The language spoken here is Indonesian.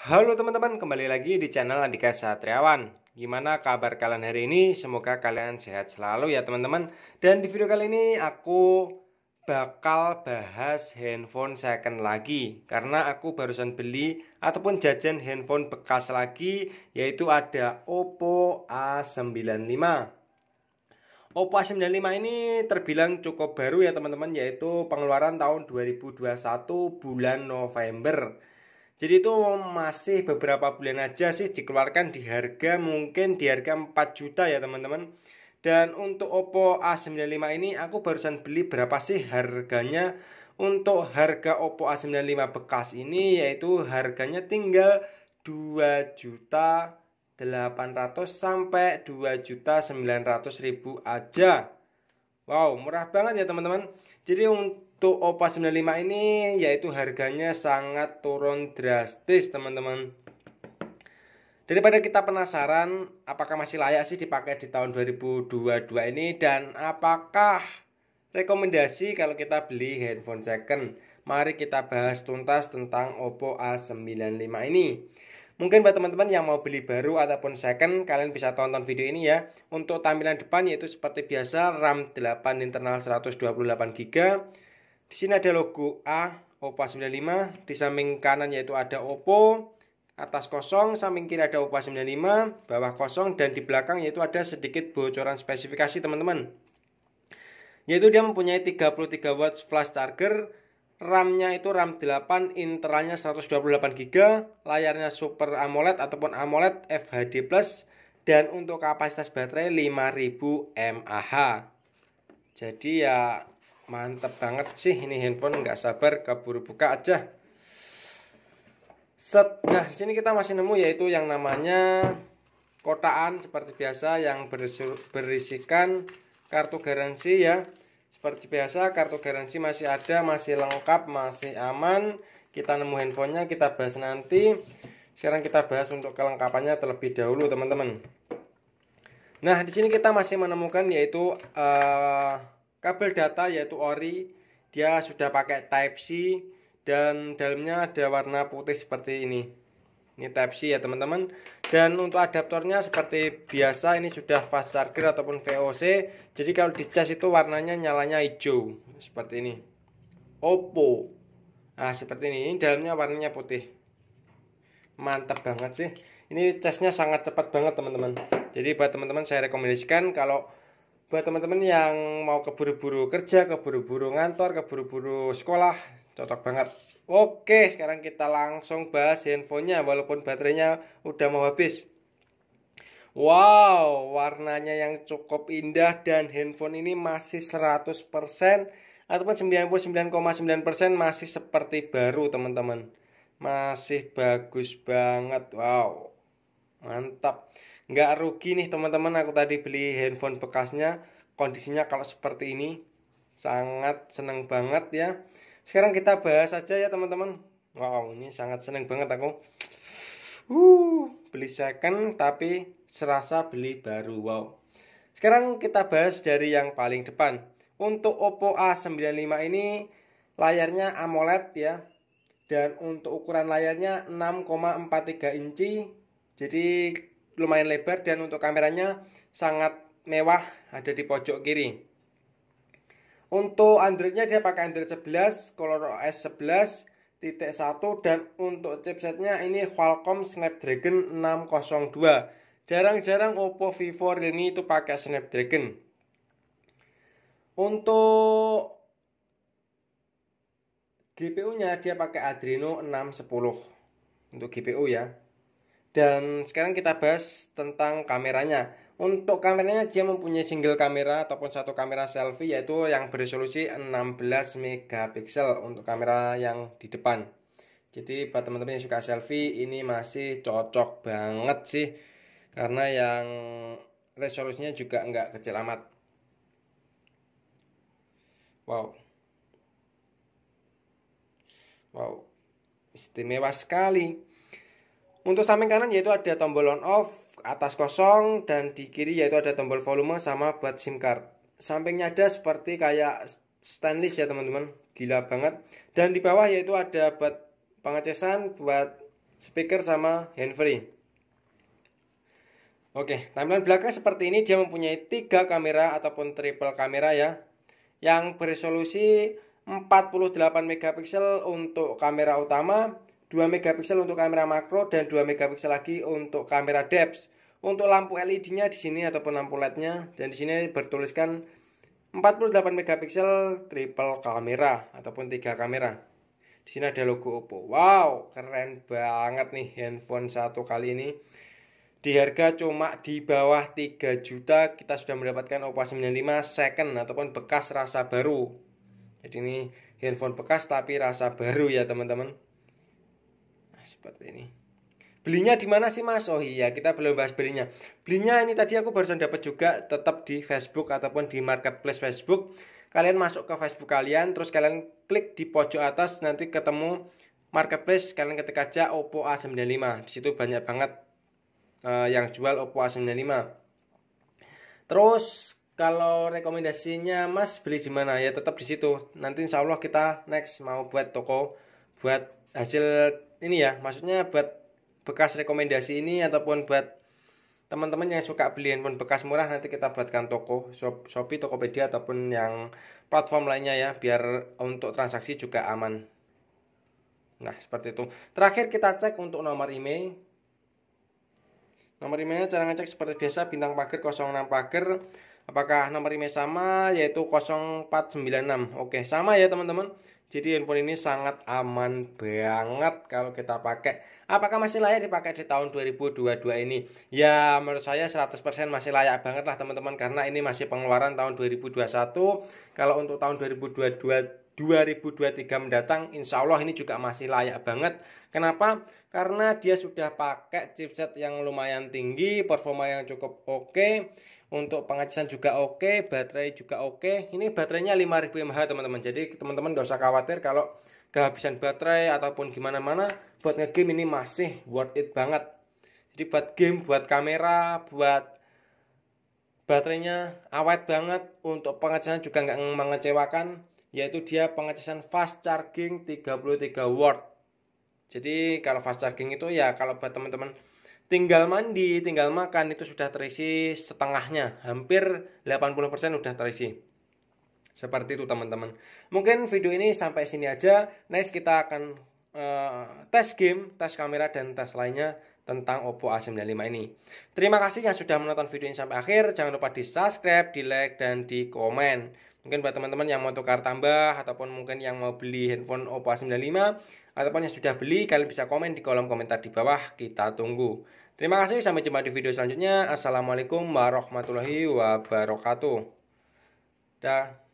Halo teman-teman, kembali lagi di channel Andika Satriawan. Gimana kabar kalian hari ini? Semoga kalian sehat selalu ya teman-teman. Dan di video kali ini aku bakal bahas handphone second lagi karena aku barusan beli ataupun jajan handphone bekas lagi yaitu ada Oppo A95. Oppo A95 ini terbilang cukup baru ya teman-teman yaitu pengeluaran tahun 2021 bulan November jadi itu masih beberapa bulan aja sih dikeluarkan di harga mungkin di harga 4 juta ya teman-teman. Dan untuk Oppo A95 ini aku barusan beli berapa sih harganya? Untuk harga Oppo A95 bekas ini yaitu harganya tinggal 2 juta 800 sampai 2 juta 900 ribu aja. Wow, murah banget ya teman-teman. Jadi untuk untuk Oppo 95 ini yaitu harganya sangat turun drastis teman-teman daripada kita penasaran apakah masih layak sih dipakai di tahun 2022 ini dan apakah rekomendasi kalau kita beli handphone second mari kita bahas tuntas tentang Oppo A95 ini Mungkin buat teman-teman yang mau beli baru ataupun second, kalian bisa tonton video ini ya. Untuk tampilan depan yaitu seperti biasa RAM 8 internal 128GB, di sini ada logo A Oppo 95, di samping kanan yaitu ada Oppo, atas kosong, samping kiri ada Oppo 95, bawah kosong dan di belakang yaitu ada sedikit bocoran spesifikasi teman-teman. Yaitu dia mempunyai 33 watts flash charger, RAM-nya itu RAM 8, internalnya 128 GB, layarnya Super AMOLED ataupun AMOLED FHD+, dan untuk kapasitas baterai 5000 mAh. Jadi ya mantap banget sih ini handphone nggak sabar keburu buka aja set nah di sini kita masih nemu yaitu yang namanya kotaan seperti biasa yang berisikan kartu garansi ya seperti biasa kartu garansi masih ada masih lengkap masih aman kita nemu handphonenya kita bahas nanti sekarang kita bahas untuk kelengkapannya terlebih dahulu teman-teman nah di sini kita masih menemukan yaitu uh, kabel data yaitu ori dia sudah pakai type C dan dalamnya ada warna putih seperti ini ini type C ya teman-teman dan untuk adaptornya seperti biasa ini sudah fast charger ataupun VOC jadi kalau di charge itu warnanya nyalanya hijau seperti ini Oppo nah seperti ini ini dalamnya warnanya putih mantap banget sih ini charge sangat cepat banget teman-teman jadi buat teman-teman saya rekomendasikan kalau buat teman-teman yang mau keburu-buru kerja, keburu-buru ngantor, keburu-buru sekolah, cocok banget. Oke, sekarang kita langsung bahas handphonenya walaupun baterainya udah mau habis. Wow, warnanya yang cukup indah dan handphone ini masih 100% ataupun 99,9% masih seperti baru, teman-teman. Masih bagus banget. Wow. Mantap nggak rugi nih teman-teman aku tadi beli handphone bekasnya kondisinya kalau seperti ini sangat seneng banget ya sekarang kita bahas aja ya teman-teman wow ini sangat seneng banget aku uh beli second tapi serasa beli baru wow sekarang kita bahas dari yang paling depan untuk Oppo A95 ini layarnya AMOLED ya dan untuk ukuran layarnya 6,43 inci jadi lumayan lebar dan untuk kameranya sangat mewah ada di pojok kiri. Untuk Androidnya dia pakai Android 11, Color OS 1 dan untuk chipsetnya ini Qualcomm Snapdragon 602. Jarang-jarang Oppo v Vivo ini itu pakai Snapdragon. Untuk GPU-nya dia pakai Adreno 610 untuk GPU ya. Dan sekarang kita bahas tentang kameranya. Untuk kameranya dia mempunyai single kamera ataupun satu kamera selfie yaitu yang beresolusi 16 megapiksel untuk kamera yang di depan. Jadi buat teman-teman yang suka selfie ini masih cocok banget sih karena yang resolusinya juga nggak kecil amat. Wow. Wow. Istimewa sekali. Untuk samping kanan yaitu ada tombol on off, atas kosong, dan di kiri yaitu ada tombol volume sama buat SIM card. Sampingnya ada seperti kayak stainless ya teman-teman, gila banget. Dan di bawah yaitu ada buat pengecasan, buat speaker sama handfree. Oke, tampilan belakang seperti ini dia mempunyai tiga kamera ataupun triple kamera ya. Yang beresolusi 48 megapiksel untuk kamera utama, 2 megapiksel untuk kamera makro dan 2 megapiksel lagi untuk kamera depth. Untuk lampu LED-nya di sini ataupun lampu LED-nya dan di sini bertuliskan 48 megapiksel triple kamera ataupun tiga kamera. Di sini ada logo Oppo. Wow, keren banget nih handphone satu kali ini. Di harga cuma di bawah 3 juta kita sudah mendapatkan Oppo 95 second ataupun bekas rasa baru. Jadi ini handphone bekas tapi rasa baru ya teman-teman. Nah, seperti ini belinya di mana sih mas oh iya kita belum bahas belinya belinya ini tadi aku barusan dapat juga tetap di Facebook ataupun di marketplace Facebook kalian masuk ke Facebook kalian terus kalian klik di pojok atas nanti ketemu marketplace kalian ketik aja Oppo A95 di situ banyak banget uh, yang jual Oppo A95 terus kalau rekomendasinya Mas beli di mana ya tetap di situ. Nanti insya Allah kita next mau buat toko buat hasil ini ya maksudnya buat bekas rekomendasi ini ataupun buat teman-teman yang suka beli handphone bekas murah nanti kita buatkan toko Shopee, Tokopedia ataupun yang platform lainnya ya biar untuk transaksi juga aman. Nah, seperti itu. Terakhir kita cek untuk nomor email. Nomor emailnya cara ngecek seperti biasa bintang pagar 06 pagar Apakah nomor IMEI sama yaitu 0496. Oke, sama ya teman-teman. Jadi handphone ini sangat aman banget kalau kita pakai. Apakah masih layak dipakai di tahun 2022 ini? Ya, menurut saya 100% masih layak banget lah teman-teman karena ini masih pengeluaran tahun 2021. Kalau untuk tahun 2022 2023 mendatang insya Allah ini juga masih layak banget Kenapa? Karena dia sudah pakai chipset yang lumayan tinggi Performa yang cukup oke okay untuk pengecasan juga oke baterai juga oke ini baterainya 5000 mAh teman-teman jadi teman-teman gak usah khawatir kalau kehabisan baterai ataupun gimana-mana buat ngegame ini masih worth it banget jadi buat game buat kamera buat baterainya awet banget untuk pengecasan juga nggak mengecewakan yaitu dia pengecasan fast charging 33 watt jadi kalau fast charging itu ya kalau buat teman-teman Tinggal mandi, tinggal makan itu sudah terisi setengahnya, hampir 80% sudah terisi. Seperti itu teman-teman. Mungkin video ini sampai sini aja. Next kita akan uh, tes game, tes kamera dan tes lainnya tentang Oppo A95 ini. Terima kasih yang sudah menonton video ini sampai akhir. Jangan lupa di subscribe, di like, dan di komen mungkin buat teman-teman yang mau tukar tambah ataupun mungkin yang mau beli handphone Oppo A95 ataupun yang sudah beli kalian bisa komen di kolom komentar di bawah kita tunggu terima kasih sampai jumpa di video selanjutnya assalamualaikum warahmatullahi wabarakatuh dah